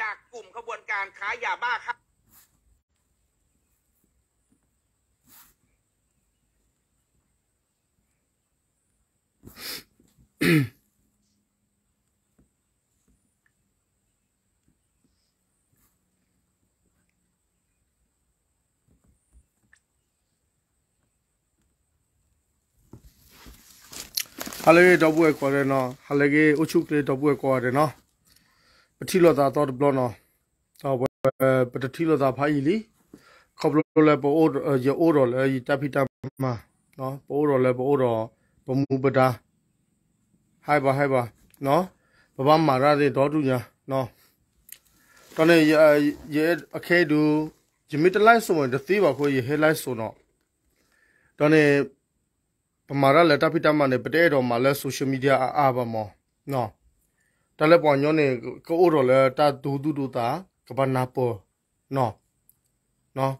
จากกลุ่มขบวนการค้ายาบ้าครับဟာလေတော့ဘွယ်ခေါ်တယ်နော်ဟာလေကေအုတ်ချုပ်ကလေးတော့ဘွယ်ခေါ်တယ်နော်ပတိလောသာတော့ဘလောနော်တော့ပတိလောသာဖိုင်လီခေါပလောလဲပိုအိုရောအိုတော်လဲတပိတမနော်ပိုအိုတော်လဲပိုအိုတော်ဘမူပဒါဟိုက်ပါဟိုက်ပါနော်ဘဘမာရတဲ့တော်သူညာနော်တော်နေရဲအခဲတူဂျမီတလိုက်ဆိုရင်တသေးပါခွေးရဲဟဲလိုက်ဆိုတော့တော်နေပမာရလက်တဖိတမနဲ့ပတဲ့တော်မှာလဲဆိုရှယ်မီဒီယာအာဘာမောနော်တလက်ပေါ်ညောနေကိုအိုတော်လဲတာဒူဒူဒူတာကဘာနာပေါ်နော်နော်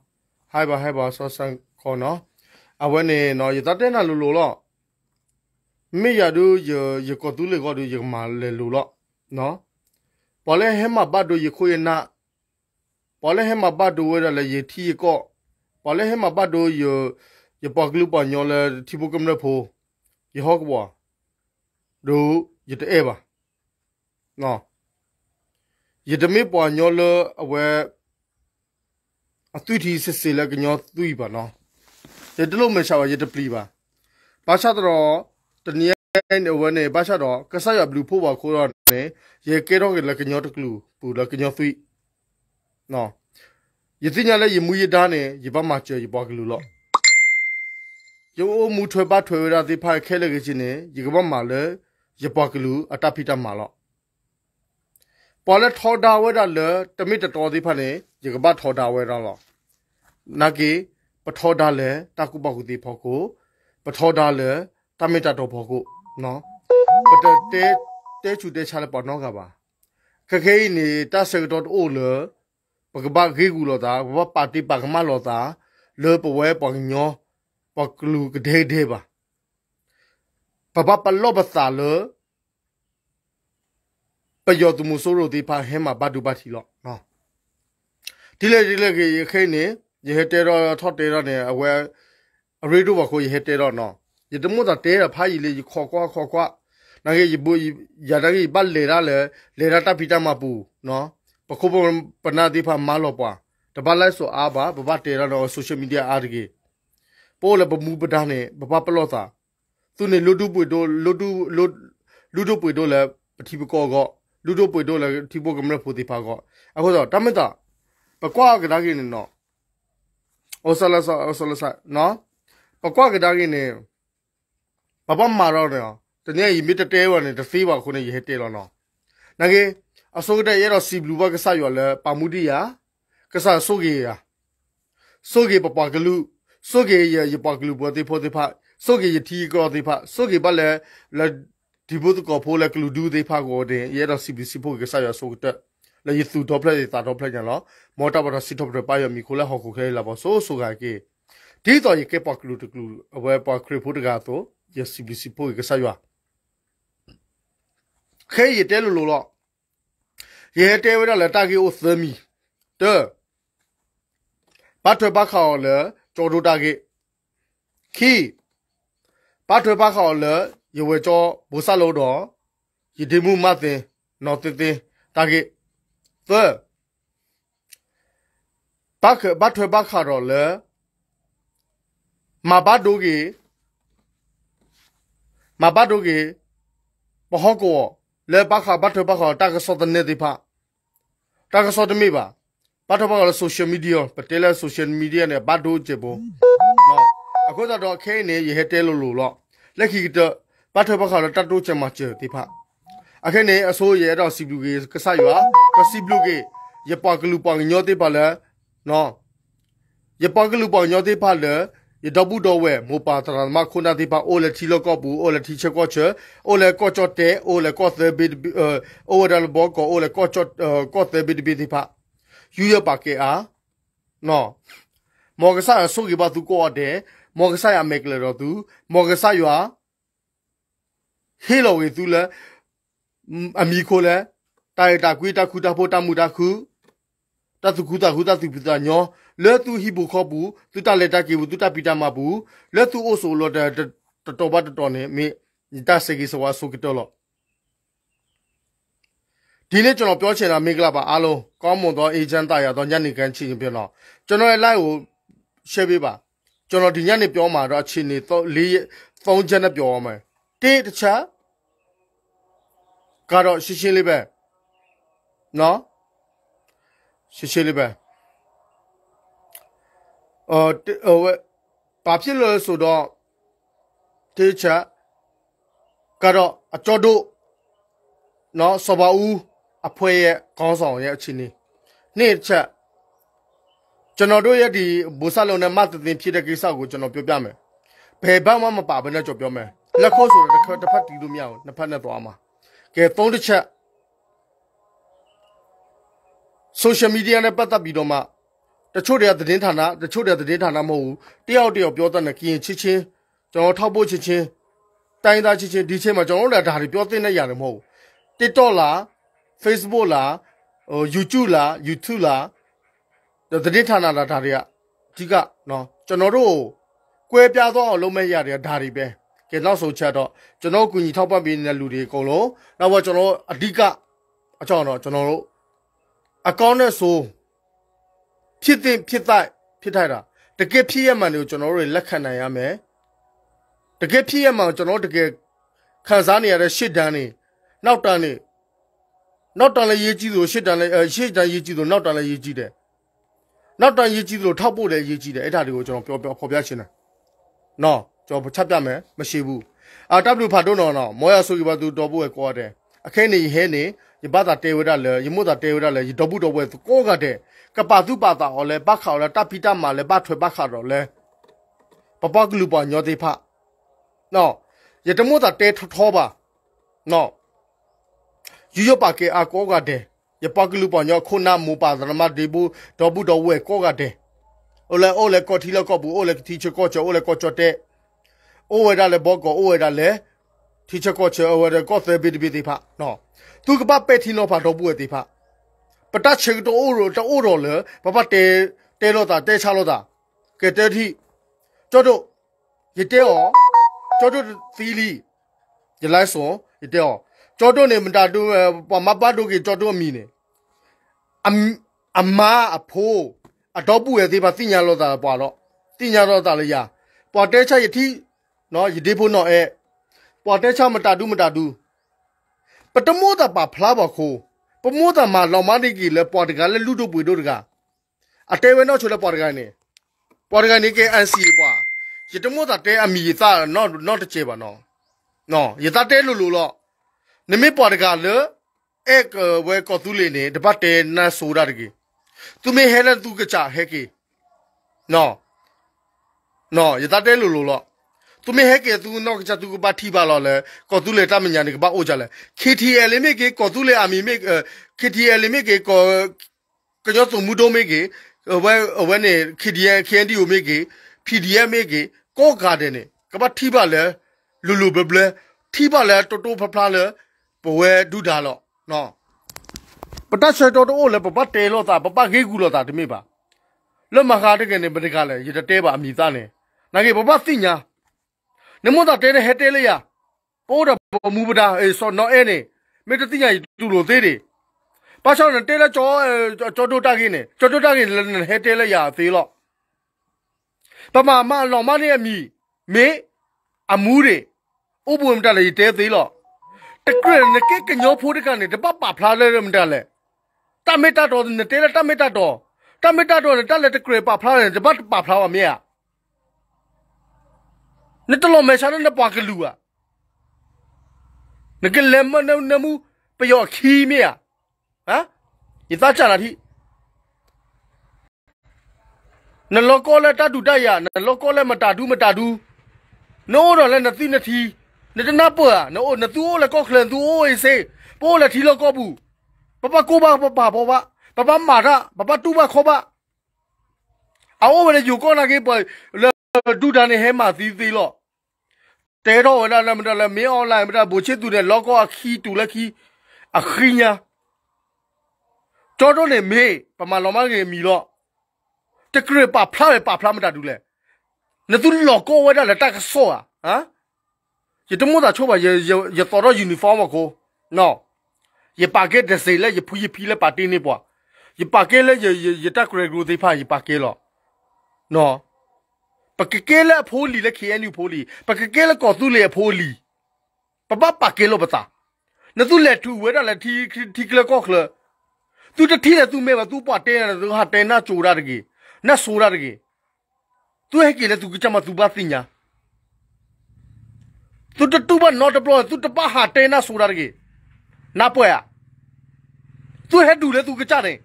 ဟိုင်ဘာဟိုင်ဘာဆောဆန်ခေါ်နော်အဝဲနေနော်ရတတဲ့နာလူလူတော့မိရဒူရရကတူလေကတူရမလေလူတော့နော်ပေါ်လဲဟဲမဘတ်တို့ရခွေနာပေါ်လဲဟဲမဘတ်တို့ဝဲရလဲရထီကောပေါ်လဲဟဲမဘတ်တို့ရยปากลูปานยอลที่พวกกำเนิดโพยฮอกบัวดูยตเอบะงอยตเมปานยอลเอาไว้အသွီတီစစ်စစ်လက်ကညောသွီပါနော်ဒီတလို့မရှာပါရတပလီပါဘာရှာတော့တနည်းနဲ့ဝဲနဲ့ဘာရှာတော့ကဆရဘလူးဖို့ပါခိုးတော့နေရေကဲတော့လက်ကညောတကလူပူလက်ကညောသွီနော်ယသိညာလဲယမူယဒါနဲ့ယဘမချေယဘကလူလော့ယောအမှုထွဲပါထွဲရသည်ဖာခဲလကချင်းနေယကဘမာလေယပကလူအတဖိတမာလောပေါ်လက်ထော်ဒါဝဲတာလေတမိတတော်သည်ဖာနေယကဘထော်ဒါဝဲရောလောနာကေပထော်ဒါလေတကုပကုသည်ဖောကိုပထော်ဒါလေတမိတတော်ဖောကိုနော်ပတတဲတဲချူတဲချာလေပေါ်နောကပါခခဲနေတဆကတော်အိုလေပကဘာဂေကူလောတာဘဝပါတိပကမလောတာလေပဝဲပေါ်ညောပကလူကဒေဒေပါပပပလောပသာလပယောတမှုဆိုရိုတိဖာဟဲမှာဘဒုပါတီလောနော်ဒီလေဒီလေကရခိုင်နေရဟတဲတော့ထော့တဲတော့နေအဝဲအရေတို့ဘခိုရဟတဲတော့နော်ရတမှုတာတဲရဖာကြီးလေခေါ်ကွာခေါ်ကွာနာကေဘူရတာကြီးဘလေရလေလေရတာပိတမပူနော်ပခုပပနာတိဖာမလောပွားတပတ်လိုက်ဆိုအားပါဘဘတဲရတော့ဆိုရှယ်မီဒီယာအားတကြီးပေါ်လပမူပဒါနဲ့ပပပလော့သာသူနေလွတ်တူပွေတော့လွတ်တူလွတ်လူတို့ပွေတော့လည်းပတိပကောကောလူတို့ပွေတော့လည်းတိပိုကမရဖို့တိပါကောအခုတော့တမတပကွာကဒါကိနေနော်အော်ဆလဆာအော်ဆလဆာနော်ပကွာကဒါကိနေပပမာတော့တယ်တနေ့ရမြစ်တဲဝနေတသေးပါခုနေရဲတဲတော့နော်နကေအစိုးတဲ့ရတော့စီဘလူဘကဆာရောလဲပါမှုတိယာကဆာဆိုကေယာဆိုကေပပကလူဆိုကေရပကလူပတိဖိုတိဖာဆိုကေရတီကောတိဖာဆိုကေဘလဲလဒီဘုတ်ကောဖိုလကလူဒူတိဖာကိုတဲ့ရတော့ CBC ဖို့ကစားရဆိုတဲ့လေရသူတော့ဖလက်တာတော့ဖလက်ကြလောမော်တာဘတော့စစ်တော့ပါရမီကိုလဲဟော်ကိုခဲလာပါဆိုဆိုကကေဒီတော့ရကေပကလူတကလူအဝဲပါခရဖို့တကတော့ရ CBC ဖို့ကစားရခဲရတဲလို့လို့ရဲတဲဝဲတော့လက်တာကေအိုသမီတဲ့ဘာထွေဘာခေါ်လဲကြောဒိုတာကေခီပါထွေပါခေါ်လရဝဲကြောဘူဆလောတော့ယဒီမှုမသိနော်တေတေတာကေသပါခပါထွေပါခါတော့လမဘာဒိုကေမဘာဒိုကေပဟောကောလေပါခါပါထွေပါခေါ်တာကစောတနေတိဖာတာကစောတမိပါပတ်တော့ကတော့ social media ပတဲလဲ social media နဲ့ဘတ်ဒိုချေဘောနော်အခုတော့ခဲနေရဟတဲလို့လို့တော့လက်ခီတော့ပတ်တော့ကတော့တတ်တိုးချေမှာချေပြဖအခဲနေအစိုးရတော့ CBG ကဆရွာက CBG ရပါကလူပါညောတိပါလဲနော်ရပါကလူပါညောတိပါလဲရဒဘူးတော့ဝဲမောပါတရမခုနာတိပါအိုလက်တီလကောဘူးအိုလက်တီချက်ကောချေအိုလက်ကောချော့တဲအိုလက်ကောသဘစ်အိုဝဒလဘောကောအိုလက်ကောချော့ကောသဘစ်ဘစ်တိပါယူရပါကေအားနော်မော်ကဆာဆုကေပါသူကောတဲ့မော်ကဆာရမေကလတော်သူမော်ကဆာရွာဟေလိုဝေသူလဲအမီခိုလဲတိုင်တာကွေးတခုတဖို့တမှုတခုတသုခုတခုတသုပိတညောလဲသူဟိဘခောဘူးသူတလက်တကေဘူးသူတပိတမဘူးလဲသူအိုဆိုလောတတော်ဘတ်တော်နေမိတဆေကိစဝါဆုကေတော်လောဒီနေ့ကျွန်တော်ပြောချင်တာမင်္ဂလာပါအားလုံးကောင်းမွန်သောအေဂျင့်တာရသောညနေခင်းချီခြင်းဖြစ်တော့ကျွန်တော်ရဲ့ live ကို share ပေးပါကျွန်တော်ဒီညနေပြောမှာတော့အချိန်နေ၄၃ချက်နဲ့ပြောရမယ်တိတခြားကတော့ရှင်းရှင်းလေးပဲနော်ရှင်းရှင်းလေးပဲအော်ဟိုဘာဖြစ်လို့လဲဆိုတော့တိတခြားကတော့အကျော်တို့နော်စပါဦးအဖွဲ့ရဲ့ခေါင်းဆောင်ရဲ့အခြေအနေနှစ်ချက်ကျွန်တော်တို့ရဲ့ဒီဘူဆလုံနဲ့မသတင်ဖြစ်တဲ့ကိစ္စကိုကျွန်တော်ပြောပြမယ်ဘယ်ဘက်မှမပါဘဲနဲ့ကြော်ပြောမယ်လက်ခုပ်ဆိုတော့တစ်ခါတစ်ဖက်တီးလို့မရဘူးနှစ်ဖက်နဲ့သွားမှာကဲသုံးတစ်ချက် social media နဲ့ပတ်သက်ပြီးတော့မှတချို့တွေကသတင်းဌာနတချို့တွေကသတင်းဌာနမဟုတ်ဘူးတယောက်တယောက်ပြောတတ်တယ်ကရင်ချစ်ချင်းကျွန်တော်ထောက်ဖို့ချစ်ချင်းတိုင်းသားချစ်ချင်းဒီချင်းမှာကျွန်တော်တို့လည်းဒါတွေပြောသိနေရတယ်မဟုတ်ဘူး TikTok လား Facebook လားဟို YouTube လား YouTube လားသတင်းဌာနလားဒါတွေကအဓိကနော်ကျွန်တော်တို့ကွဲပြားသောအောင်လုပ်မဲ့ရတွေကဒါတွေပဲကဲနောက်ဆုံးချက်တော့ကျွန်တော်ကူညီထောက်ပံ့ပေးနေတဲ့လူတွေအကုန်လုံးနောက်တော့ကျွန်တော်အဓိကအကြောင်းတော့ကျွန်တော်တို့အကောင့်နဲ့ဆိုဖြစ်တဲ့ဖြစ်တိုက်ဖြစ်ထိုက်တာတကယ်ဖြစ်ရမှန်တွေကိုကျွန်တော်တို့လက်ခံနိုင်ရမယ်တကယ်ဖြစ်ရမှန်ကျွန်တော်တကယ်ခံစားနေရတဲ့ရှစ်တန်းနေနောက်တန်းနေနောက်တန်လည်းရေးကြည့်သလိုရှစ်တန်လည်းရှစ်တန်ရေးကြည့်သလိုနောက်တန်လည်းရေးကြည့်တယ်နောက်တန်ရေးကြည့်သလိုထောက်ပို့လည်းရေးကြည့်တယ်အဲ့ဒါတွေကိုကျွန်တော်ပြောပြောဖော်ပြရှင်းတယ်နော်ကျွန်တော်ချက်ပြမယ်မရှိဘူးအာတပ်ဖာတို့နော်နော်မောရဆိုကဘာသူတော်ဖို့ရကောတယ်အခဲနေဟဲနေယပတာတေဝရလေယမုတာတေဝရလေတော်ဘူးတော်ပွဲကောကတဲ့ကပသူပတာဟောလဲပခါလဲတပိတမှာလဲပထွေပခါတော်လဲပပကလူပါညောတိဖနော်ယတမုတာတေထောပါနော်ယူရပါကေအကောကတဲ့ယပကလူပညခုနာမူပါဒရမဒီဘူးတော်ဘူးတော်ဝဲကောကတဲ့အိုလေအိုလေကောတီလကောဘူးအိုလေတီချကောချအိုလေကောချတဲ့အိုဝဲဒါလေဘောကောအိုဝဲဒါလေတီချကောချအိုဝဲဒါကောသေဘီဒီဘီဒီဖာနော်သူကပပဲ့တီလောဖာတော်ဘူးဝဲဒီဖာပတချေတော်အိုရောတော်အိုရောလေဘဘတဲတဲလောတာတဲချလောတာကဲတဲတီကျော်တို့ရတဲော်ကျော်တို့သီလီရလိုက်စောရတဲော်ကြောတွနေမတာတူမပတ်တို့ကကြောတွအမီနေအအမအဖိုးအတော့ပူရဲ့သေးပါသိညာလောတာပွာတော့သိညာတော့တာလေရပွာတဲချရတိနော်ရဒီဖို့နော်အဲပွာတဲချမတာတူမတာတူပတမောတာပါဖလားပါခိုးပမောတာမှာလောင်မတိကီလဲပွာတကလဲလူတို့ပွေတို့တကအတဲဝဲနော်ချိုလဲပွာတကနေပွာတကနေကအန်စီပွာရတမောတာတဲအမီသာနော်နော်တချေပါနော်နော်ရတတဲလို့လို့တော့နမိပွားတကလေအဲကဝဲကောတူလေနေတပတ်တဲနာဆိုတာတကေသူမေဟဲလက်သူကချဟဲကေနော်နော်ယတတဲလိုလိုလော့သူမေဟဲကေသူနောက်ကချသူကပါထိပါလောလေကောတူလေတမညာနေကပါအိုကြလေ KTL မေကေကောတူလေအမီမေ KTL မေကေကောကညောသူမူဒိုမေကေဝဲဝဲနေ KDN KND ကိုမေကေ PDF မေကေကောဂါဒန်နေကပါထိပါလေလူလူဘဘလထိပါလေတိုတိုဖဖလာလေပဝဲဒုဒါလော့နော်ပတတ်ချက်တော်တို့လည်းပပတဲလော့တာပပဂေကူလော့တာဒီမိပါလွတ်မခါတကယ်နေပတကလည်းရတဲပါအမိသားနေနာကေပပသိညာနမောတာတဲနေဟဲတဲလေးရပိုးတော့မူပဒါအေဆောနော်အဲနေမေတ္တိညာတူလိုသေးတယ်ပါရှောင်းတဲလဲကြောကြောတို့တာကင်းနေကြောတို့တာကင်းဟဲတဲလဲရသေးလော့ပမာမလောင်မနေအမိမေအမူးတွေဥပဝံတက်လေတဲသေးလော့တကရနကေကညောဖိုးတကနေတပပဖလားလဲမတလဲတမေတတော်နတဲလဲတမေတတော်တမေတတော်နဲ့တက်လဲတကရပဖလားလဲတပပဖလားပါမြေနတလုံးမဲရှာနပွားကလူอ่ะနကလဲမနနမူပျော်ခီးမြေဟမ်ဤသားချလာတိနလောကောလဲတတူတက်ရနလောကောလဲမတတူမတတူနိုးတော့လဲနသိနသီးနေတနာပွာနော်နသူအိုလကောခလန်သူအိုအေစေပိုးလထီလကောဘူးပပကိုပါပပဘောပါပပမာရပပတူပါခောပါအောဝရယူကောနာကေပဒူဒန်နေဟဲမာသီသီလောတဲတော့ဝလာလမတလမင်းအွန်လိုင်းမတဘူချစ်သူတဲ့လောကောအခီတူလက်ခီအခီညာတော်တော်နေမေပမာလောမကေမီလောတကရပဖလာပဖလာမတတူလဲနသူလောကောဝဲတာလက်တကဆောဟာ也这么大车吧，也也也找到 uniform 嘛哥，喏，也把给这谁了，也铺一批了把对那不，也把给了也也也打过来路这怕也把给了，喏，把给给了铺里了 KNU 铺里，把给给了搞出来铺里，把把把给了不咋，那都来土为了来提提个了搞了，都这提了都没吧，都把带了都还带那做那的给，那说那的给，都还给了都给咱们都把怎样？သူတတူမ not block သူတပဟာတဲနာဆိုတာတကယ်နာပွဲอ่ะသူဟဲ့တူလဲသူကကြတယ်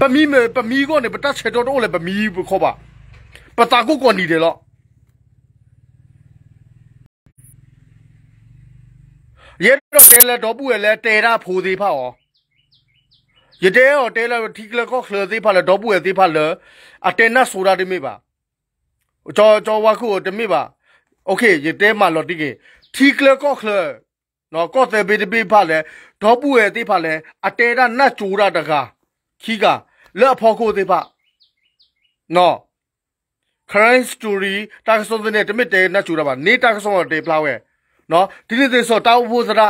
ပမီမပမီကောနေပတချက်တော်တော်လဲပမီခေါ်ပါပတာကုတ်ကောနေတယ်လို့ရဲတော့တဲလဲတော့ပူရလဲတဲတာဖိုးသေးဖောက်ရောရတဲ့ရောတဲလဲထီကလကောခလသေးဖောက်လဲတော့ပူရသေးဖောက်လဲအတဲနာဆိုတာဒီမိပါจอจอว่าคู่จะไม่บ่าโอเคยเตมาลอติเกทีเคลก็เคลနော်ကော့တဲ့ဘေးတပေးဖလဲဒေါပူရဲ့တိဖလဲအတဲတာနတ်ကြိုးတာတကားခီကလက်အဖေါ်ကိုတိဖနော်ခရိုင်းစတိုရီတာကဆုံတဲ့တမစ်တဲနတ်ကြိုးတာပါနေတာကဆုံတဲ့ဖလာဝဲနော်ဒီနေ့သေးဆိုတောက်ဖို့စရာ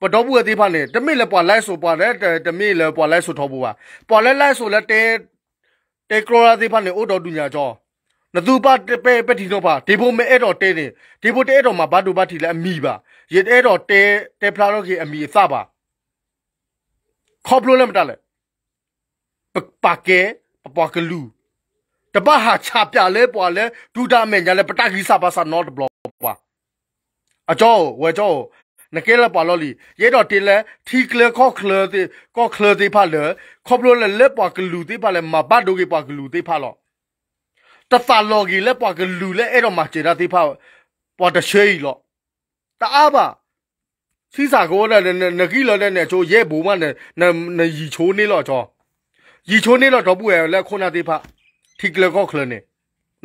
ပတော်ဘူးအသေးဖနဲ့တမစ်လည်းပွာလိုက်ဆိုပွာလည်းတမစ်လည်းပွာလိုက်ဆိုထောဘူးပါပွာလဲလိုက်ဆိုလည်းတဲတဲကရောရာသေးဖနဲ့အိုတော်တူညာကျော်နသူပါတပဲပတိတော့ပါဒီဘိုမဲအဲ့တော့တဲတယ်ဒီဘိုတဲအဲ့တော့မှာဘာတူပါထီလဲအမီပါရေအဲ့တော့တဲတဲဖလာတော့ကြီးအမီအစပါခေါပလိုလည်းမတလဲပပကဲပပကလူတပဟာချပြလဲပွာလဲဒူတာမဲညာလဲပတကြီးစပါစနော်တဘလော့ပွာအကျော်ဝဲကျော်နကဲလပါလော်လီရဲတော်တင်လဲထီကလခေါခလတဲ့ခေါခလတဲ့ဖာလဲခေါပလိုလဲလဲပွာကလူတဲ့ဖာလဲမဘတ်ဒိုကေပွာကလူတဲ့ဖာလော့တတလော်ကြီးလဲပွားကလူလဲအဲ့တော့မှကျေတာသေးဖပွားတချေးလောတအားပါစီစာကိုလည်းနကီလော်လည်းနဲ့ချိုးရဲဘုံမနဲ့နရီချိုးနေလောချောရီချိုးနေလောတော့ပူရလဲခုနသေးဖထိကလကောခလနေ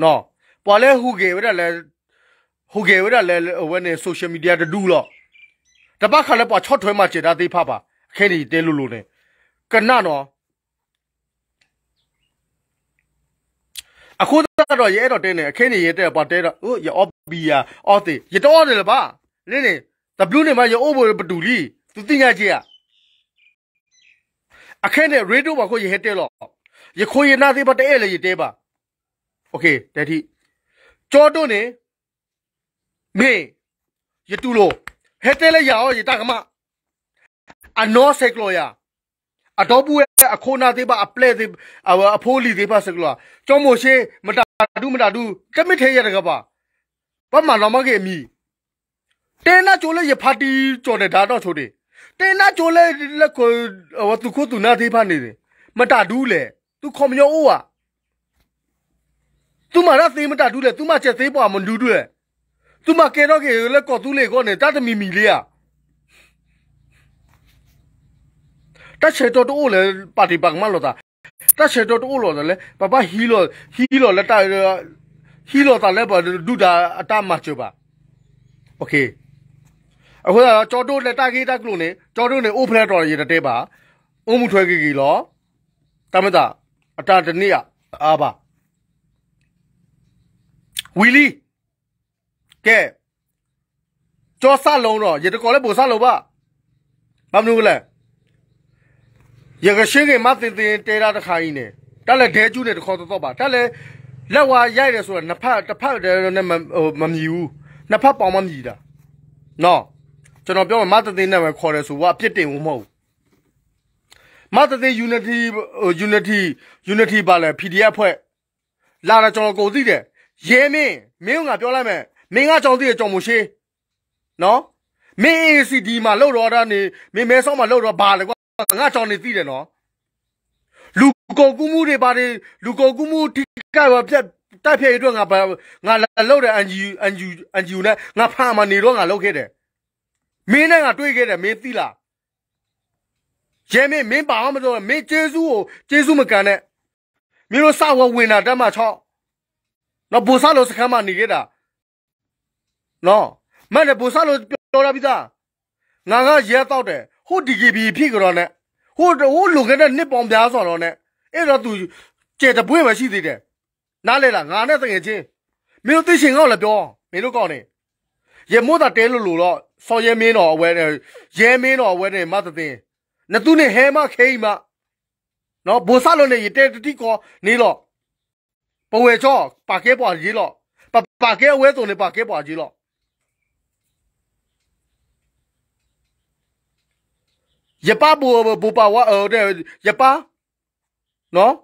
နော်ပွာလဲဟူကေဝရလဲဟူကေဝရလဲဝနေဆိုရှယ်မီဒီယာတဒူလောတပတ်ခါလဲပွာချော့ထွဲမှကျေတာသေးဖပါအခဲဒီတဲလို့လို့နေကနနော်အခုတော့ရဲတော့တင်းနေအခင်းနေရဲတဲ့ပါတဲတော့ဟိုရအော့ဘီယာအော့တေရတော့တယ်ပါနင်းနေ W နေမှာရအိုးဘိုပတူလီသူသိညာကြည့်ရအခင်းနဲ့ရေဒိုမှာကိုရဟတဲ့လို့ရခိုးရနာသေးပါတဲ့လေရတဲ့ပါโอเคတဲ့တိကြောတွန်းနေမေရတူလို့ဟဲ့တဲ့လေရအောင်ရတကမအနောဆက်ကလောရအတော့ဘူးရဲ့အခိုးနာသေးပါအပလက်သေးအဖိုးလီသေးပါဆက်ကလောကြောမိုရှေမတဒုမတာဒုတမစ်ထဲရတကပါပတ်မှာလောင်မကေအမီတင်းနာကျိုးလေရဖာတီကြော်တဲ့ဒါတော့ချိုတယ်တင်းနာကျိုးလေလက်ကိုဝတ်သူခုသူနာသေးဖာနေတယ်မတာဒုလေသူခေါမယောအိုးอ่ะသူမရသေးမတာဒုလေသူမချက်သေးပွားမလူဒုလေသူမကေတော့ကေလက်ကောသူလေကောနေတတ်မီမီလေးอ่ะတချေတော်တိုးလေပါတီပါကမလို့တာတက်ချက်တော့တိုးလို့တယ်လေပပဟီလို့ဟီလို့လက်တာဟီလို့တာလဲပါဒူတာအတမချပါโอเคအခုတော့ကြော်တိုးလက်တာကြီးတက်ကလို့နေကြော်တိုးနေအိုဖလက်တော်ရေတဲပါအုံးမှုထွဲကြီးကြီးလောတမတာအတာတနည်းအားပါဝီလီကဲကြောစလုံးတော့ရေတကောလဲပိုစလုံးပါမမလို့လဲရကရှင်းကမတင်တင်တဲတာတစ်ခါကြီးနဲ့တက်လက်ဒဲကျူးနဲ့တခေါ်တော့ပါတက်လက်လက်ဝါရိုက်တယ်ဆိုတော့နှစ်ဖက်တစ်ဖက်တယ်နဲ့မဟိုမမြည်ဘူးနှစ်ဖက်ပေါင်မမြည်တာနော်ကျွန်တော်ပြောမှာမတင်တင်နဲ့ပဲခေါ်တယ်ဆိုတော့အပြစ်တင်ဘူးမဟုတ်မတသိ unity unity unity ပါလဲ PDF ဖွဲ့လာတော့ကျွန်တော်ကိုသိတယ်ရဲမင်းမင်းကပြောလိုက်မယ်မင်းကကြောင်သိတဲ့ကြောင်မရှိနော်မင်း ACD မှာလှုပ်တော့တာနေမင်းမဲဆောင်းမှာလှုပ်တော့ဘာလဲငါတော်နေသိတယ်နော်လူကုန်ကူးမှုတွေပါတယ်လူကုန်ကူးမှုတိကျပါပြတ်တိုက်ဖျက်ရေးအတွက်ငါငါလောက်တဲ့ NGO NGO NGO နဲ့ငါဖာမနေတော့ငါလောက်ခဲ့တယ်မင်းနဲ့ငါတွေ့ခဲ့တယ်မင်းသိလားရဲမင်းမင်းပါအောင်မလို့မင်းကျေးဇူးကိုကျေးဇူးမကန်နဲ့မင်းတို့စဝဝင်တာတမချောက်နော်ဘူဆာလို့စခန်းမှာနေခဲ့တာနော်မနဲ့ဘူဆာလို့ပြောတာပြီးသားငါကရဲတော့တယ်ဟို DGB ဖြစ်ကြောနဲ့ဟိုဟိုလိုခဲ့တဲ့နှစ်ပေါင်းများစွာတော့နဲ့အဲ့တော့ तू ကျဲတပွင့်ပဲရှိသေးတယ်နားလဲလားငါနဲ့တကယ်ချင်းမင်းတို့သိရှင်ကောက်လည်းပြောမင်းတို့ကောက်နေရမိုးသာတဲလို့လို့တော့ဆော်ရဲမင်းတော်အဝဲနဲ့ရဲမင်းတော်အဝဲနဲ့မသသိင်းနသူနဲ့ဟဲမခိမနော်ဘိုဆလုံးနဲ့ရတဲတတိကောနေတော့ပဝေချောပါကဲပွားကြီးတော့ပါပါကဲအဝဲစုံနဲ့ပါကဲပွားကြီးတော့ရပဘူဘူပါဝါအော်တဲ့ရပနော်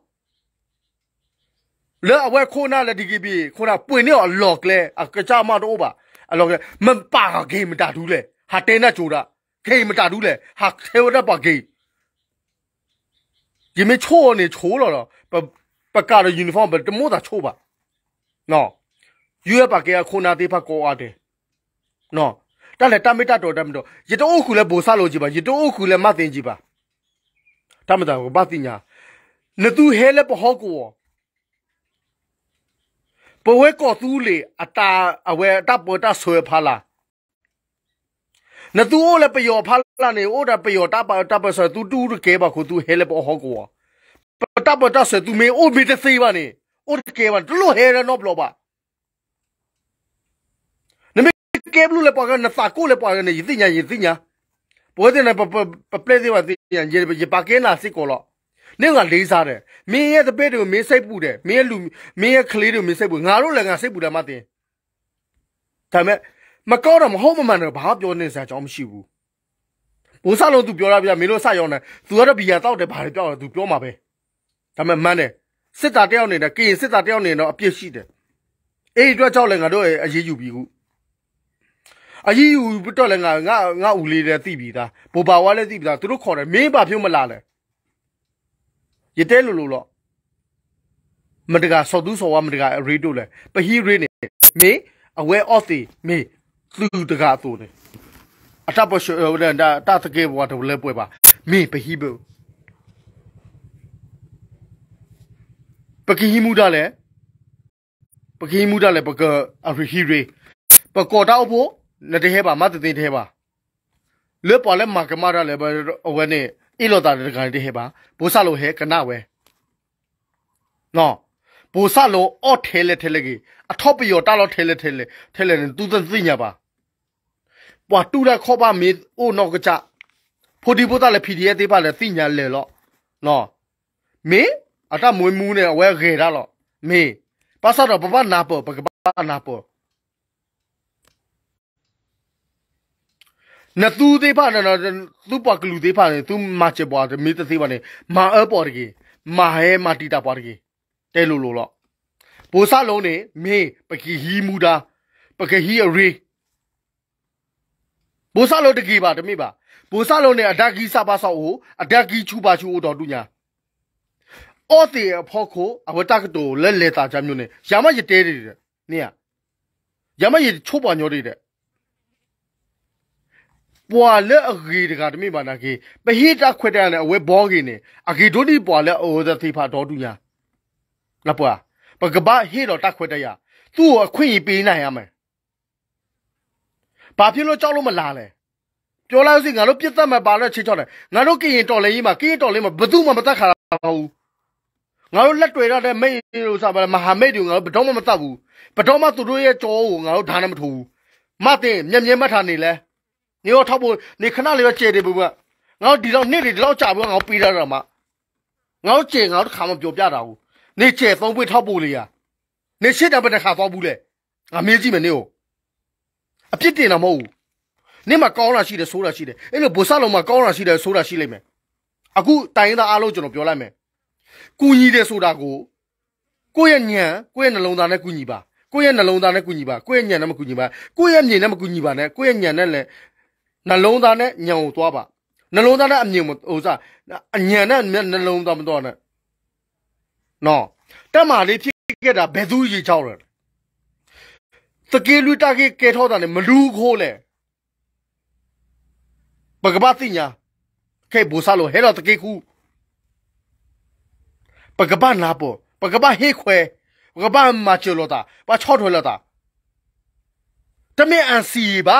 လဲအဝဲခိုးနာလဲဒီကီပီခိုးနာပွင့်နေအောင်လော့ကလဲအကကြမတော့ပါအလော့ကမပါကဂိမ်းမတာတူးလဲဟာတဲနဲ့ဂျိုတာဂိမ်းမတာတူးလဲဟာသေဝတ်ပါဂိမ်းဒီမချိုးနေချိုးတော့တော့ပကရယူနီဖောင်းပဲတမို့တာချိုးပါနော်ယူရပါကေခိုးနာသေးဖတ်ကောအားတယ်နော်တက်လေတမေတတော်တမေတော်ရတုံးခုလဲဘိုဆလို့ကြည်ပါရတုံးခုလဲမသိင်ကြည်ပါတမတာကိုပါသိညာနသူဟဲလဲပဟောကိုပဝဲကောသူလေအတာအဝဲတပေါ်တဆွဲဖလာနသူအိုလဲပျော်ဖလာနေအိုတာပျော်တပါတပါဆွဲသူတူကဲပါခုသူဟဲလဲပဟောကိုပတပတဆွဲသူမေအိုမေတသေးပါနေအိုကဲပါဒလို့ဟဲရနော်ဘလောပါကဲဘလူလေပွားကနသာကိုလေပွားကနေယသိညာယသိညာဘောတဲ့နပပပလက်သေးပါသိညာရေပါကဲနာစစ်ကောလော့နင့်ကလေးစားတယ်မင်းရဲ့တပည့်တွေကိုမင်းစိတ်ပူတယ်မင်းရဲ့လူမင်းရဲ့ကလေးတွေကိုမင်းစိတ်ပူငါတို့လည်းငါစိတ်ပူတယ်မသိဒါမဲ့မကောတော့မဟုတ်မမှန်တော့ဘာပြောနေစရာအကြောင်းမရှိဘူးဘိုးဆလုံး तू ပြောတာပြမင်းတို့ဆက်ရောက်နေ तू ကတော့ဘီယာတောက်တယ်ဘာတွေပြောတယ် तू ပြောမှာပဲဒါမဲ့မှန်းတယ်စစ်သားတယောက်နေတယ်ကရင်စစ်သားတယောက်နေတော့အပြစ်ရှိတယ်အဲ့ဒီအတွက်ကြောင့်လည်းငါတို့အရေးယူပြီးခုအကြီးဦးပတော့လည်းငါငါငါဦးလေးလည်းသိပြီသားဘိုဘာဝါလည်းသိပြီသားသူတို့ခေါ်တယ်မင်းဘာဖြစ်မလားလဲရတဲလိုလိုတော့မတကာစော်သူစော်ဝါမတကာရေတို့လည်းပဟီရေနေမင်းအဝဲအော့စီမင်းသူတကာသူနေအတပ်ပရှော်တဲ့တတ်ကေဘွားတို့လည်းပွဲပါမင်းပဟီဘပကီဟီမူတာလည်းပကီဟီမူတာလည်းပကအရီဟီရေပကောတောက်ဖို့လက်တဟဲပါမတသိတဲ့ပါလေပေါ်လဲမကမာရလဲဘဝနေအီလိုတာတကန်တဟဲပါဘူဆလိုဟဲကနာဝဲနော်ဘူဆလိုအော့ထဲလဲထဲလဲကြီးအထော့ပျော်တာလော့ထဲလဲထဲလဲထဲလဲနေသူသသိညာပါပွာတူရခောပါမေအိုနော်ကကြဖိုဒီဘုတ်လဲ PDF သေးပါလဲသိညာလဲလော့နော်မေအတမွေးမူးနေအဝဲခေတာလော့မေပါစတော့ပပနာပေါ်ပကပနာပေါ်那都得怕那那都把路得怕的，都马车把的没得谁把的，马二把的，马还马地大把的，带路路了。菩萨龙呢，没不给黑木的，不给黑瑞。菩萨龙的给吧，对没吧？菩萨龙呢，阿达给啥把啥哦，阿达给出把出哦，到度呀。အော်တေအဖို့ကိုအဝတက်တိုလဲလဲတာချမျိုးနဲ့ရမရတဲတယ်နေရရမရချိုးပါညောတယ်ပွာလက်အဂေတကတမိမာနာကေပဟိတခွတ်တရနဲ့အဝဲဘောကေနေအဂေဒုတိပွာလက်အိုသသိဖာတော်တူညာလပွာပကဘာဟေတော်တခွတ်တရသူ့ကိုအခွင့်ရေးပေးနိုင်ရမယ်ဘာဖြစ်လို့ကြောက်လို့မလာလဲပြောလိုက်စီငါတို့ပြစ်တတ်မှာပါလို့ချေချောက်တယ်ငါတို့ကရင်တော်လဲကြီးမှာကရင်တော်လဲမှာဘသူမှမတတ်ခါဘူးငါတို့လက်တွေရတဲ့မိတ်လို့ဆိုပါလေမဟာမိတ်တွေငါတို့ဘတော်မှမတတ်ဘူးဘတော်မှသူတို့ရဲ့ကြောကိုငါတို့ဓာတ်နဲ့မထိုးဘူးမတင်မြက်မြက်မှတ်ထားနေလဲ你要他不，你看那里要借的不嘛？俺老爹老你的老家伙，俺背着他嘛。俺借，俺都看不表别的。你借从不他不嘞呀？你现在不能看啥不嘞？啊，没见面的哦。啊，别点了没有。你嘛搞那些的，说了些的，哎，你不上了嘛？搞那些的，说了些的没？啊，过答应到阿楼就能表来没？故意的说大哥，过一年，过年那龙丹的过年吧，过年那龙丹的过年吧，过一年那么过年吧，过一年那么过年吧，过一年那人。နှလုံးသားနဲ့ညံကိုသွားပါနှလုံးသားနဲ့အမြင်ဟိုစားအညံနဲ့နှလုံးသားမသွားနဲ့နော်တက်မာလေးဖြစ်ခဲ့တာဘယ်သူရေချောက်လဲတကေလူတကေကဲထောတာနဲ့မလူခိုးလဲပကပတိညာကဲဘူဆာလိုဟဲတော့တကေခုပကပနာပေါ်ပကပဟေခွဲပကပမာချေလောတာပါချောထောလောတာတမင်အန်စီပါ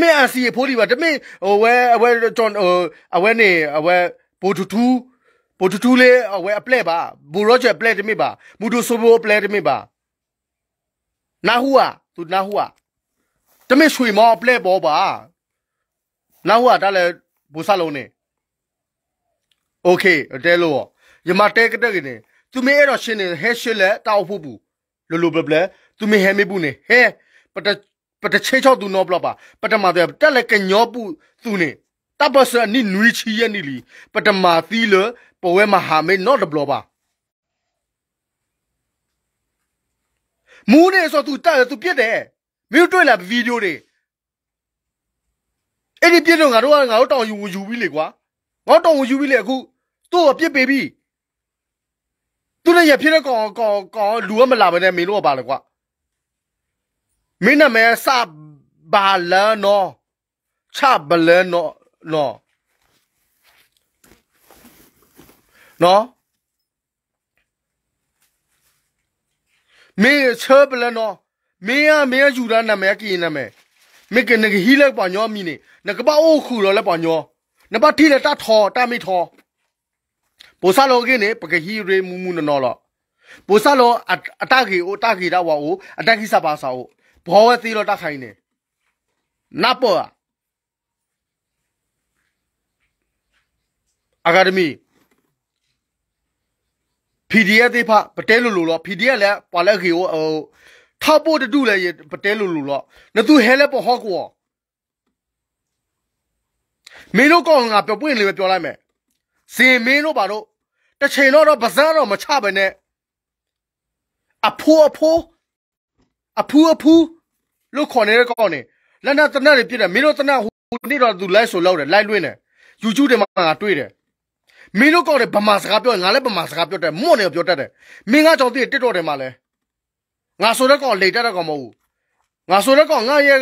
မင်အန်စီဖိုးလီပါတမင်ဟိုဝဲအဝဲကျွန်ဟိုအဝဲနေအဝဲဘိုတူတူဘိုတူတူလေးအဝဲအပလက်ပါဘူရော့ဂျာပလက်တမင်ပါမူဒိုဆိုဘိုပလက်တမင်ပါနာဟူဟာသူနာဟူဟာတမင်ရွှေမောပလက်ဘောပါနာဟူဟာဒါလည်းဘူဆလုံးနေโอเคအတဲလို့ရမတဲကတက်ကနေသူမေအဲ့တော့ရှင်နေဟဲရှစ်လက်တောက်ဖို့ဘူးလိုလိုဘလဘလသူမေဟဲမေဘူးနေဟဲပတပတချေချောက်သူနောဘလပါပတမာတဲ့တက်လက်ကညောပုသူနေတပစနိနွီချီယနီလီပတမာသီလပဝဲမဟာမေနော့ဒဘလပါမူးနေဆိုသူတက်တယ်သူပြစ်တယ်မင်းတွေ့လာဗီဒီယိုတွေအဲ့ဒီပြစ်တော့ငါတို့ကငါတို့တောင်ယူယူပြီလေကွာငါတောင်ယူပြီလေအခုသူ့ကိုပြစ်ပေးပြီသူနဲ့ရဖြစ်တဲ့ကောင်ကောင်ကောင်လူကမလာဘဲနဲ့မင်းတို့ကပါလေကွာမင်းနာမည်စဘာလနောချဘလနောနော်နော်မင်းချဘလနောမင်းရမင်းယူရနာမည်ကင်းနာမည်မင်းကနေကဟီလက်ပါညောမီနေနကပအိုခုလောလက်ပါညောနပတိလက်တထောတမိထောပိုဆလောကိနေပကဟီရေမူမူနော်လောပိုဆလောအတကေအိုတကေတာဝါအိုအတကိစပါစာအိုဘောဝဲသီလောတခိုင်နေနပ်ပေါ်အကာဒမီ PDF သေးဖပတဲလိုလိုလော PDF လဲပါလက်ခေဟိုထောက်ဖို့တတူလဲပတဲလိုလိုလောနသူဟဲလဲပေါ်ဟော့ကောမင်းတို့ကောင်ငါပြောပွင့်လေးပဲပြောလိုက်မယ်စင်မင်းတို့ပါတော့တစ်ချိန်တော့တော့ပါဇက်တော့မချပဲနဲ့အဖိုးအဖိုးအဖူးအဖူးလို့ခေါ်နေတဲ့ကောင်းနေလက်နက်တနက်တွေပြစ်တယ်မင်းတို့တနက်ဟိုနေ့တော့သူ live ဆိုလောက်တယ် live လွှင့်တယ် YouTube တွေမှာတွေ့တယ်မင်းတို့ကောင်းတယ်ဗမာစကားပြောငါလည်းဗမာစကားပြောတယ်မွန့်နေပြောတတ်တယ်မင်းကကြောင့်တည်းတက်တော့တယ်မှာလဲငါဆိုတဲ့ကောင်လိတ်တတ်တဲ့ကောင်မဟုတ်ဘူးငါဆိုတဲ့ကောင်ငါရဲ့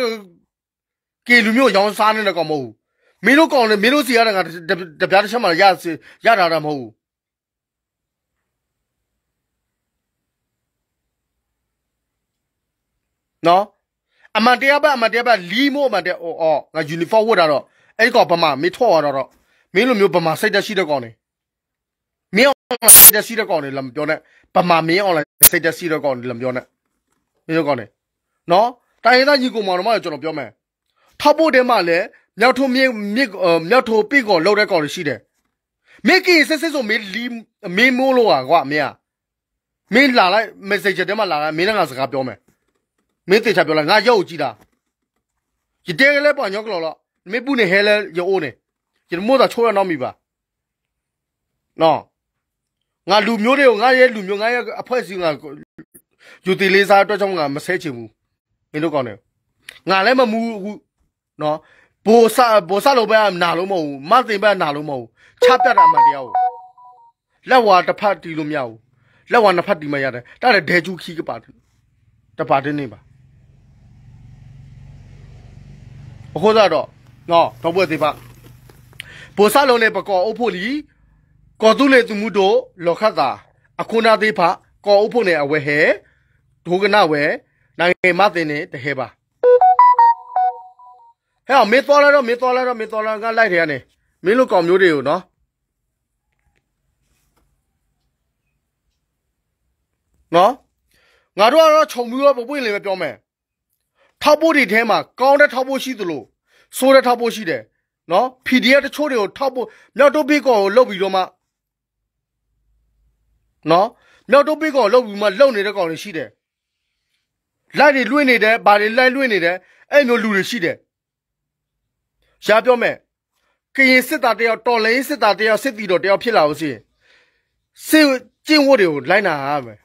ကေလူမျိုးရောင်းစားနေတဲ့ကောင်မဟုတ်ဘူးမင်းတို့ကောင်လည်းမင်းတို့စီရတယ်ငါတပြားတစ်ချက်မှရရတာတော့မဟုတ်ဘူးနော်အမှန်တရားပဲအမှန်တရားပဲလီမို့အမှန်တရားအော်အော်ငါယူနီဖောင်းဝတ်တာတော့အဲ့ဒီကောင်ဗမာမင်းထော့ရတော့တော့မင်းလိုမျိုးဗမာစိတ်သက်ရှိတဲ့ကောင်နေမင်း online စိတ်သက်ရှိတဲ့ကောင်နေလည်းမပြောနဲ့ဗမာမင်း online စိတ်သက်ရှိတဲ့ကောင်နေလည်းမပြောနဲ့မင်းတို့ကောင်နေနော်တိုင်းရင်းသားညီကောင်မောင်တို့မှကျွန်တော်ပြောမယ်ထောက်ဖို့တဲမှလည်းမြောက်ထိုးမြစ်မြစ်မြောက်ထိုးပိကောလောက်တဲ့ကောင်တွေရှိတယ်မင်းကင်းစစ်စစ်ဆိုမင်းလီမင်းမိုးလို့ဟာကွာမင်းကမင်းလာလိုက် message တဲမှလာလိုက်မင်းလည်းငါစကားပြောမယ်မင်းတေချာပြောလားငါရုပ်ကိုကြည့်တာရတဲ့ကလေးပေါ့ညောကလောလားမင်းပူနေဟဲလဲရိုးအိုးနေရမို့သာချိုးရတော့မိပါနော်ငါလူမျိုးတွေကိုငါရဲ့လူမျိုးငါရဲ့အဖွဲ့အစည်းငါယူတီလေးစားအတွက်ကြောင့်ငါမဆဲချင်ဘူးမင်းတို့ကောင်းတယ်ငါလည်းမမူဘူးနော်ဘိုဆာဘိုဆာလိုပဲနာလို့မဟုတ်ဘူးမသိပဲနာလို့မဟုတ်ဘူးချပြတာမှတရားကိုလက်ဝါတစ်ဖက်တီးလို့မရဘူးလက်ဝါနှစ်ဖက်တီးမှရတယ်တားတယ်ဒဲကျူခီကပါတယ်တပါတင်းနေပါဘခိုးစားတော့နော်တော့ပွဲသေးပါပိုစားလုံးလေပကောအုပ်ဖို့လီကော်သူလေသူမှုတို့လော်ခတ်တာအခုနာသေးဖကော်အုပ်ဖို့နဲ့အဝဲဟဲဒုကနာဝဲနိုင်ငံမတင်နေတဟဲပါဟဲ့မေးသွားလာတော့မေးသွားလာတော့မေးသွားလာကလိုက်တယ်ကနေမင်းလိုကောင်မျိုးတွေကိုနော်နော်ငါတို့ကတော့ခြုံပြီးတော့ပွင့်လင်းပဲပြောမယ်ထောက်ပို့တွေထဲမှာကောင်းတဲ့ထောက်ပို့ရှိသလိုဆိုးတဲ့ထောက်ပို့ရှိတယ်နော် PDF တချို့တွေကိုထောက်ပို့မြောက်တိုးပိကောကိုလုတ်ပြီးတော့မှနော်မြောက်တိုးပိကောကိုလုတ်ပြီးမှလုတ်နေတဲ့ကောင်တွေရှိတယ်လိုက်တွေလွင့်နေတယ်ဘာတွေလိုက်လွင့်နေတယ်အဲ့လိုလူတွေရှိတယ်ရှားပြောမယ်ကရင်စစ်သားတယောက်တော်လိုင်းစစ်သားတယောက်စစ်တီတော်တယောက်ဖြစ်လာလို့ရှိရင်စစ်ကျင့်ဝတ်တွေကိုလိုက်နာရမယ်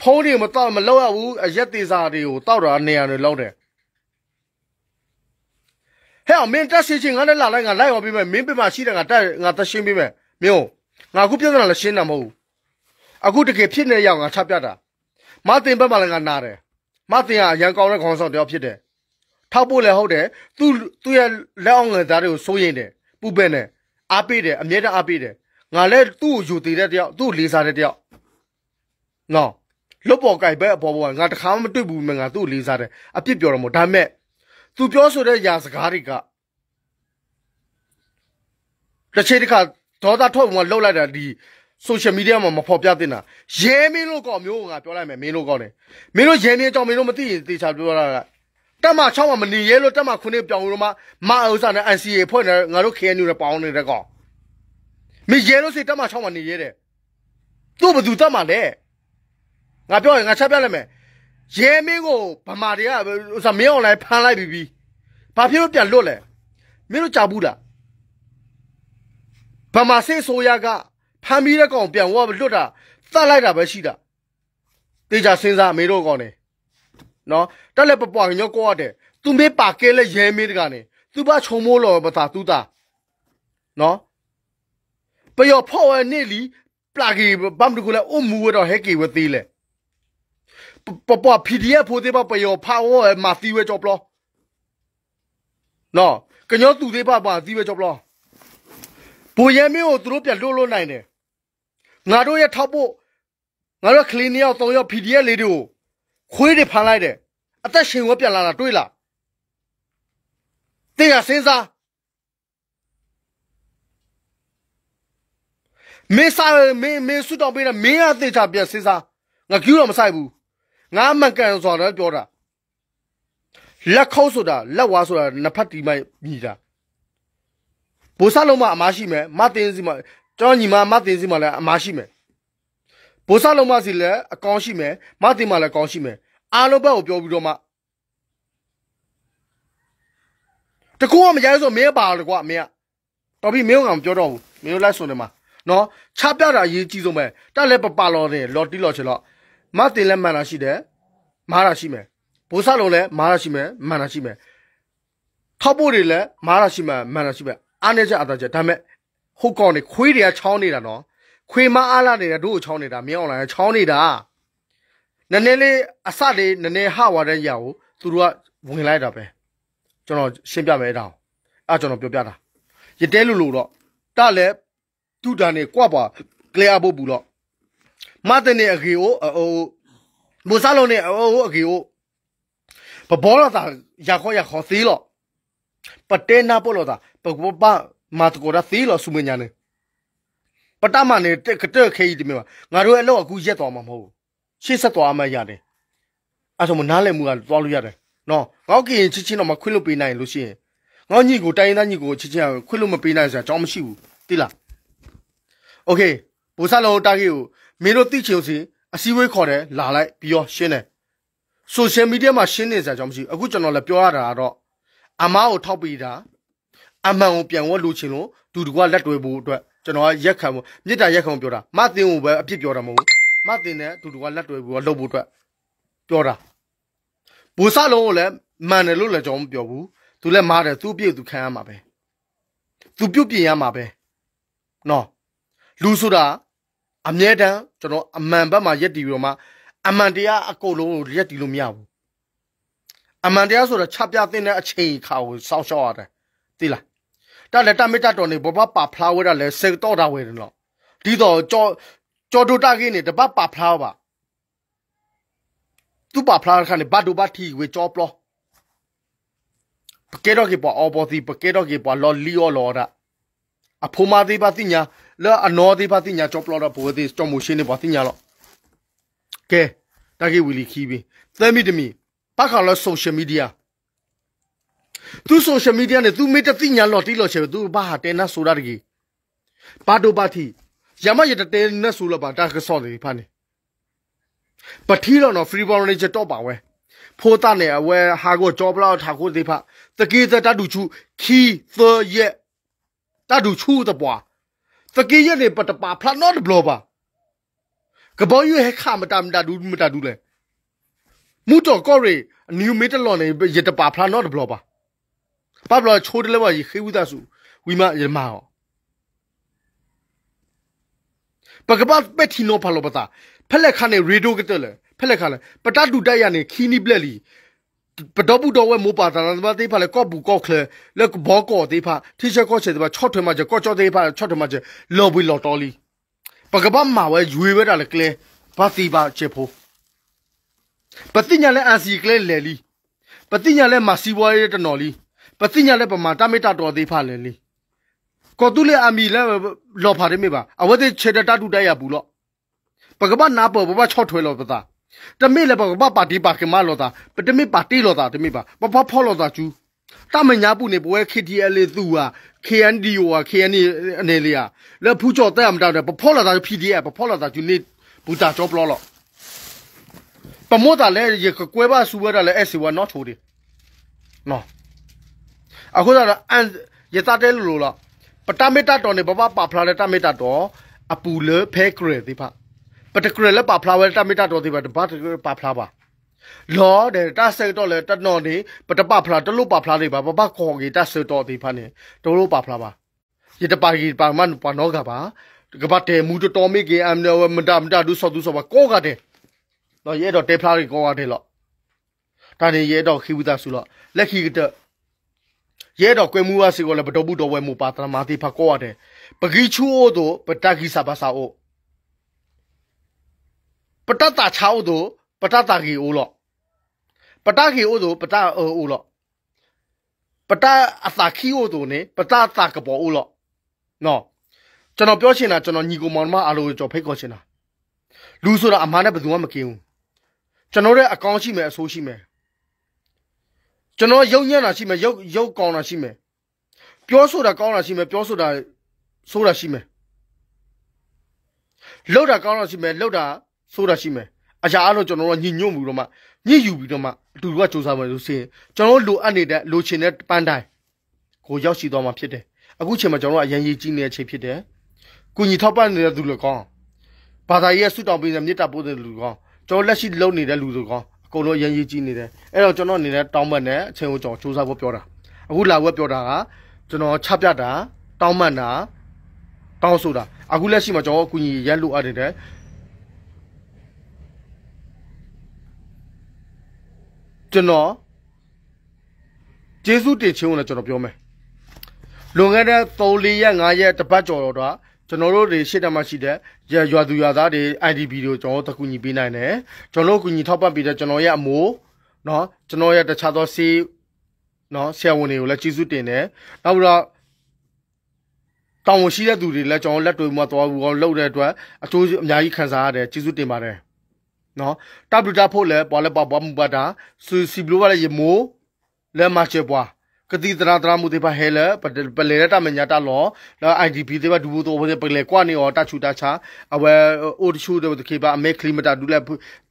ဖုန်းတွေမတော့မလောက်ရဘူးအရက်သေးစာတွေကိုတောက်တာနေရာတွေလောက်တယ်ဟဲ့အောင်မင်းတက်ရှိချင်းငါနဲ့လာလိုက်ငါလိုက်အောင်ပြမယ်မင်းပြမရှိတယ်ငါတက်ငါတက်ရှင်းပြမယ်မင်းငါအခုပြဿနာလည်းရှင်းတာမဟုတ်ဘူးအခုတကယ်ဖြစ်နေရအောင်ငါချပြတာမတင်ဘက်မှာလည်းငါနာတယ်မတင်ကရန်ကောင်းတဲ့ခေါင်းဆောင်တယောက်ဖြစ်တယ်ထောက်ဖို့လည်းဟုတ်တယ်သူသူရဲ့လက်အောင်ငယ်သားတွေကိုစိုးရင်တယ်ပူပင်တယ်အားပေးတယ်အမြဲတမ်းအားပေးတယ်ငါလည်းသူ့ကိုယူတည်တဲ့တယောက်သူ့ကိုလေးစားတဲ့တယောက်နော်လွတ်ပေါ်ကြိုက်ပဲအပေါ်ပေါ်ငါတခါမှမတွေ့ဘူးမင်းငါသူ့ကိုလေးစားတယ်အပြစ်ပြောတော့မို့ဒါမဲ့သူပြောဆိုတဲ့ຢာစကားတွေကတစ်ချိန်တစ်ခါဒေါသထွက်ဝင်လှုပ်လိုက်တာဒီ social media မှာမဖော်ပြတင်တာရဲမင်းလို့ကောမျိုးကပြောလိုက်မယ်မင်းလို့ကောတယ်မင်းတို့ရဲမင်းအကြောင်းမင်းတို့မသိရင်တေချာပြောရတာတက်မ6မှာမနေရဲလို့တက်မ9နဲ့ပြောင်းလို့မှမအဥစားနဲ့ NCA ဖွဲ့နေငါတို့ KNU နဲ့ပေါင်းနေတဲ့ကောင်မင်းရဲလို့စိတက်မ6မှာနေရဲတယ်သူ့ဘသူတက်မလဲငါပြောရင်ငါချက်ပြလိုက်မယ်ရဲမင်းကိုဗမာတွေကဥစားမင်းအောင်လိုက်ဖမ်းလိုက်ပြီးပြီဘာဖြစ်လို့ပြန်လွတ်လဲမင်းတို့ကြောက်ဘူးလားဗမာစစ်ဆိုရကဖမ်းပြီးတဲ့ကောင်ပြန်ဝါလွတ်တာတတ်လိုက်တာပဲရှိတာတေချာစဉ်းစားအမေတို့ကောင်နေနော်တက်လက်ပပွားညော့ကောရတယ်သူမေးပါကဲလဲရဲမင်းတကနေသူပါချုံမိုးလော်ပတာသူတာနော်ပျော်ဖော်ရနေလီပလာကီဘမ်တကူလဲအုံမူရတော့ဟဲကီဝသေးလဲ不不，皮鞋破的吧，不要，怕我马鞋也找不着。喏，跟娘走的不马鞋也找不着。不也没有走了别着了奶奶。俺这也差不多，俺肯定能你要早上皮鞋来的哦，灰的、破烂的，啊，咱鞋我变让他对了。对呀，婶子。没啥，没没，梳妆没了，没啥东家别婶子，俺给我们啥也不。ငါမကန်စွာတော့ပြောတာလက်ခုပ်ဆိုတာလက်ဝါဆိုတာနှစ်ဖက်တီးမိုက်မြည်တာဘိုးဆလုံးမအမားရှိမယ်မတင်စီမကျွန်တော်ညီမမတင်စီမလည်းအမားရှိမယ်ဘိုးဆလုံးမစီလည်းအကောင်းရှိမယ်မတင်မလည်းအကောင်းရှိမယ်အားလုံးဘက်ကိုပြောပြီးတော့မှတကူကမကြိုက်ဆိုမင်းပါတော့ကွာမင်းကတော်ပြီမင်းကမပြောတော့ဘူးမင်းတို့လိုက်ဆုံတယ်မှာနော်ချပြတာရေးကြည့်ဆုံးပဲတက်လည်းပပလော်တယ်လော်တီလော်ချေလော့မတင်လည်းမှန်တာရှိတယ်မားတာရှိမယ်ဘိုးဆလုံးလည်းမားတာရှိမယ်မှန်တာရှိမယ်ထောက်ဖို့တွေလည်းမားတာရှိမယ်မှန်တာရှိမယ်အားနေချက်အသာချက်ဒါမဲ့ဟုတ်ကောင်နေခွေးတွေကချောင်းနေတာနော်ခွေးမအားလာနေတာတို့ကိုချောင်းနေတာမင်းအောင်လာချောင်းနေတာနည်းနည်းလေးအစလေးနည်းနည်းဟဝါတဲ့ရာကိုသူတို့ကဝင်လိုက်တာပဲကျွန်တော်ရှင်းပြမယ်အဲ့ဒါအဲ့ကျွန်တော်ပြောပြတာရတဲလို့လို့တော့တလည်းသူ့တန်နေကွာပါကလျာဖို့ဘူးတော့ mate ne agi o o musalo ne o agi o pa bola ta ya kho ya kho si lo pa te na po lo ta pa pa ma to ko ra si lo su me nya ne pa ta ma ne te ka te khe yi de me ma nga ro a lo a ku yet twa ma ma ho shi sat twa ma ya de a so mo na le mu ga twa lo ya de no ngao ki yin chi chi no ma khwin lo pe nai lo shi yin ငေါညိကိုတိုင်းသားညိကိုချစ်ချင်းခွင့်လို့မပေးနိုင်ဆိုတာအကြောင်းမရှိဘူးတိလားโอเคဘူဆလုံးတာကြီးကိုမင်းတို့သိချင်စီအစည်းအဝေးခေါ်တယ်လာလိုက် ပြီးတော့ရှင်းတယ်ဆိုရှယ်မီဒီယာမှာရှင်းနေစရာကြောင့်မရှိဘူးအခုကျွန်တော်လည်းပြောရတာကတော့အမားကိုထောက်ပြီးတာအမှန်ကိုပြန်ဝတ်လို့ချင်လို့ဒူဒူကလက်တွဲဖို့အတွက်ကျွန်တော်ကရက်ခံဖို့မြစ်တာရက်ခံပြောတာမသိဘူးပဲအပြစ်ပြောတာမဟုတ်ဘူးမသိတဲ့ဒူဒူကလက်တွဲဖို့လုပ်ဖို့အတွက်ပြောတာဘူဆလုံးကိုလည်းမှန်တယ်လို့လည်းကျွန်တော်မပြောဘူးသူလည်းမားတယ်သူ့ပြည့်သူခံရမှာပဲသူပြုတ်ပြင်ရမှာပဲနော် လူဆိုတာအမြဲတမ်းကျွန်တော်အမှန်ဘက်မှာယက်တည်ပြီးတော့မှအမှန်တရားအကုန်လုံးကိုယက်တည်လို့မရဘူးအမှန်တရားဆိုတော့ချပြသိတဲ့အချိန်ခါကိုစောင့်ရှောက်ရတယ်သိလားတက်လက်တမစ်တတော်နေဘဘပါဖလာဝဲတာလဲစေတော့တာဝဲတယ်နော်ဒီတော့ကြောကြောဒိုတာကင်းနေတပတ်ပါဖလာပါသူပါဖလာခါနေဘတ်ဒိုဘတ်တီဝေကြောပလောပကေတော့ကေပေါ်အော်ပေါ်စီပကေတော့ကေပေါ်လော်လီယောလော်တာအဖိုးမသေးပါသိညာလာအနော်ဒီပါတိညာကြောပလောတော့ဘဝဒီတော့မူရှင်းနေပါတိညာတော့ကဲတာကေဝီလီခီးပြီသဲမိတမီပခါလောဆိုရှယ်မီဒီယာသူဆိုရှယ်မီဒီယာနဲ့သူမေတ္တတိညာလော်တီလော်ရှယ်သူဘာဟာတဲနာဆိုတာတကြီးပါတိုပါတိယမရတတဲနဲ့ဆိုလောပါတာကဆော့တယ်ဖာနေပတိတော့နော် free ball ranger တော့ပါဝဲဖိုးတနဲ့အဝဲဟာကိုကြောပလောက်ထာကိုသေးဖတကေးသတတူချူခီသရဲ့တတူချူတပွားตะกี้ยะนี่ปะตะปาพลัดนอดบลอบากะบอยู่ให้ข้ามาตามตาดูมาตาดูเลยมูจ่อก็เรนิวเมตลอนเนี่ยยะตะปาพลัดนอดบลอบาปะบลอโชดเลยว่าขี้วุตาสุวีมายะมาอ๋อปะกะบะเป็ดทีนอพะลอปะตาဖက်လက်ခါနဲ့ရေဒိုကတလေဖက်လက်ခါလေပတတူတိုက်ရနေခီနီပလက်လီပတော့ဘူးတော့ဝဲမိုးပါတာလားမသေးဖာလေကော့ဘူးကော့ခလေလက်ဘောကော့သေးဖာထီချက်ကော့ချက်သေးဖာချော့ထွေမှာကော့ချော့သေးဖာချော့ထွေမှာလော်ဘီလော်တော်လီပကပမာဝဲရွေးပဲတာလေကလဲဘာစီပါချေဖို့ပတိညာလဲအန်စီကလဲလေလီပတိညာလဲမစီဘွားရဲတနော်လီပတိညာလဲပမာတမေတာတော်သေးဖာလေလီကော့တူလဲအမီလဲလော်ဖာတယ်မေပါအဝဲသေးချေတတတူတိုက်ရဘူးလော့ပကပနာပေါ်ဘဘချော့ထွေလော်ပသားတမိလည်းပေါ့ဘာပါတီပါကမလောတာပတမိပါတီလောတာတမိပါပပဖောလောတာကျူတမညာပုနေပွဲ KTL လေသူဟာ KNDO ဟာ KN အနေလေဟာလက်ဖူးကြော်တက်အောင်တောက်တယ်ပဖောလောတာ PDF ပဖောလောတာကျူနေဘူတာကြောပလောလောပမောတာလဲရကွဲပါစုဝဲတာလဲ SC ဝါ not ချိုးတယ်နော်အခုတော့အန်ရတတဲလို့လို့လားပတမေတ္တတော်နေပပပါဖလာတဲ့တမေတ္တတော်အပူလေဖဲကရတိဖာ particular လက်ပါဖလာဝဲတမီတာတော်သေးပါတပါ particular ပါဖလာပါလောတဲ့တဆဲတော့လေတနော်နေပတပဖလာတလို့ပါဖလာတွေပါပပခေါ်ကြီးတဆဲတော့ဒီဖာနေတလို့ပါဖလာပါရတပါကြီးပါမန်ပါနောကပါကပတ်တယ်မူတော်မိကေအမ်နော်မတမတဒုဆော့ဒုဆော့ပါကောကတဲ့တော့ရဲတော့တေဖလာကြီးကောကတဲ့လော့တာနေရဲတော့ခိဝဒဆုလော့လက်ခီတဲ့ရဲတော့ကွေမူဝါစီကိုလည်းဘတော်ဘူးတော်ဝဲမူပါတမာတိဖာကောကတဲ့ပကီချူအိုတို့ပတကီစာပါစာအို့不打打差不多？不打打给我了？不打给我多？不打饿饿了？不打打给我多呢？不打咋给饱饿了？喏，这那表情呢？这那二哥忙嘛？阿罗照片高兴呢？啰嗦了阿妈呢？不是我没给我。这那阿刚起没？收起没？这那有年了起没？有有刚了起没？表述的刚了起没？表述的说了起没？老的刚了起没？老的？ဆိုတာရှိမယ်အရာအလို့ကျွန်တော်တို့ညှိညွတ်မှုတော့မှညှိယူပြီးတော့မှအတူတူကစူးစမ်းမယ်ဆိုရင်ကျွန်တော်တို့လိုအပ်နေတဲ့လိုချင်တဲ့ပန်းတိုင်းကိုရောက်ရှိသွားမှာဖြစ်တယ်အခုချိန်မှာကျွန်တော်တို့အရင်ရေးကြီးနေတဲ့အချိန်ဖြစ်တယ်ကုညီထောက်ပံ့နေတဲ့သူလည်းကောင်းဘာသာရေးဆုတောင်းပေးတဲ့မေတ္တာပို့တဲ့လူကောင်းကျွန်တော်လက်ရှိလုပ်နေတဲ့လူတွေကောင်းအကုန်လုံးအရင်ရေးကြီးနေတယ်အဲ့တော့ကျွန်တော်အနေနဲ့တောင်းပန်တဲ့အချိန်ကိုကျွန်တော်စူးစမ်းဖို့ပြောတာအခုလာဝက်ပြောတာကကျွန်တော်ချပြတာတောင်းပန်တာတောင်းဆိုတာအခုလက်ရှိမှာကျွန်တော်အကူအညီရက်လိုအပ်နေတဲ့ကျွန်တော်ဂျေစုတင်ချင်းကိုလည်းကျွန်တော်ပြောမယ်လွန်ခဲ့တဲ့3 4ရက်5ရက်တပတ်ကျော်တော့တော့ကျွန်တော်တို့တွေရှေ့တမှာရှိတဲ့ရွာသူရွာသားတွေ IDB တွေကိုကျွန်တော်တို့တကူညီပေးနိုင်တယ်ကျွန်တော်တို့ကူညီထောက်ပံ့ပေးတဲ့ကျွန်တော်ရဲ့အမိုးเนาะကျွန်တော်ရဲ့တခြားသောဆေးเนาะဆရာဝန်တွေကိုလည်းကျေးဇူးတင်တယ်နောက်ပြီးတော့တောင်ဝင်ရှိတဲ့သူတွေလည်းကျွန်တော်လက်တွေ့မှာသွားဘူးအောင်လှုပ်တဲ့အတွက်အကျိုးအများကြီးခံစားရတယ်ကျေးဇူးတင်ပါတယ်နော်တပ်တူတာဖို့လဲပွာလဲပွာဘွားမူပါတာဆူစီဘလိုပါလဲရေမိုးလဲမချေပွားကတိတရာတရာမူတေပါဟဲလပလေရတမညာတလောလော IDP တေပါဒူဘူတော်ဘပလေကွာနေော်တချူတချာအဝဲအိုတချူတေတခေပါအမေကလီမတာဒူလက်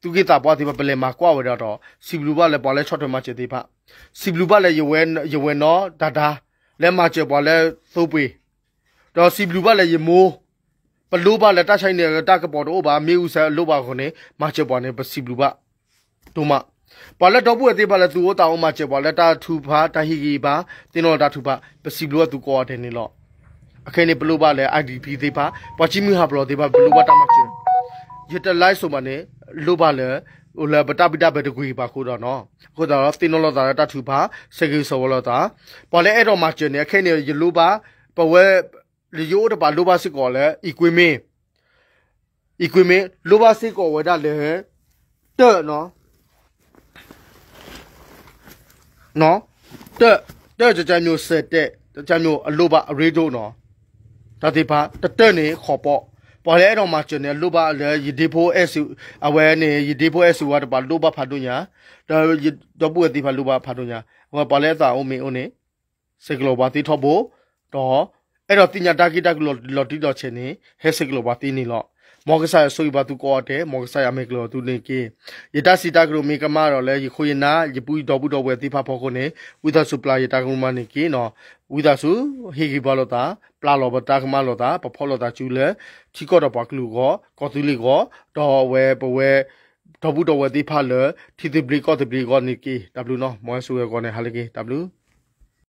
သူကေတာပွားတေပါပလေမှာကွာဝဲတော့စီဘလူပါလဲပွာလဲချော့ထမချေတေပါစီဘလူပါလဲရဝဲရဝဲနော်ဒါဒါလဲမချေပွာလဲသုပ်ပေတော့စီဘလူပါလဲရမိုးပလိုပါလက်တဆိုင်နေတကပေါ်တော့ဘာမေဦးဆန်လိုပါခွနေမချပွားနေပစီဘလူပါတို့မပါလက်တော့ပွေသေးပါလက်သူတို့တောင်းမချပွားလက်တာထူဖာတဟီကီပါတင်းတော်တာထူဖာပစီဘလူကသူကောတယ်နေလော့အခဲနေပလိုပါလဲ IDP သေးပါပွားချီမီဟာဘလောသေးပါဘလူပါတမချင်ရတလိုက်ဆိုမနဲ့လိုပါလဲဟိုလာပတပိတဘတကူပါခိုးတော့နော်ခိုးတော့တင်းတော်လောတာတထူဖာစကေဆောလောတာပေါ်လဲအဲ့တော့မချင်နေအခဲနေရလိုပါပဝဲလီယိုတပါလိုဘာစစ်ကောလဲအီကွေမင်းအီကွေမင်းလိုဘာစစ်ကောဝဲတာလဲတဲ့နော်နော်တဲ့တဲ့ကြကြမျိုးဆက်တဲ့ကြကြမျိုးအလိုဘာအရေတို့နော်ဒါဒီပါတတဲ့နေခေါ်ပေါ့ပေါ်လဲတော့မှကျွန်တော်လိုပါလေရဒီဖို S အဝဲနေရဒီဖို S ဝတ်ပါလိုပါဖတ်တို့ညာတော့တော့ပွေတိဖတ်လိုပါဖတ်တို့ညာဟောပေါ်လဲသာအုံးမင်းအုံးနေစိတ်ကလောပါတိထော့ဖို့တော့အဲ့တော့တင်ညာတာဂီတာကလောလော်တီတော့ချင်နေဟက်ဆက်ကလောပါတင်းနေလော့မောကဆာဆိုဘသူကောတဲ့မောကဆာအမေကလောသူနေကေယတစီတာကလိုမေကမာတော့လဲယခုယနာယပူတော်ပူတော်ဝဲတိဖဖို့ကိုနေဝိသစုပလာယတာကမနေကေနော်ဝိသစုဟေဂီဘလောတာပလာလောဘတာကမလောတာပဖောလောတာကျူလဲချီကောတော့ပါကလူကောကောသူလီကောတော်ဝဲပဝဲတော်ဘူးတော်ဝဲတိဖလထီတိဘလီကောတိဘလီကောနေကေ W နော်မောဆူရကောနေဟာလေကေ W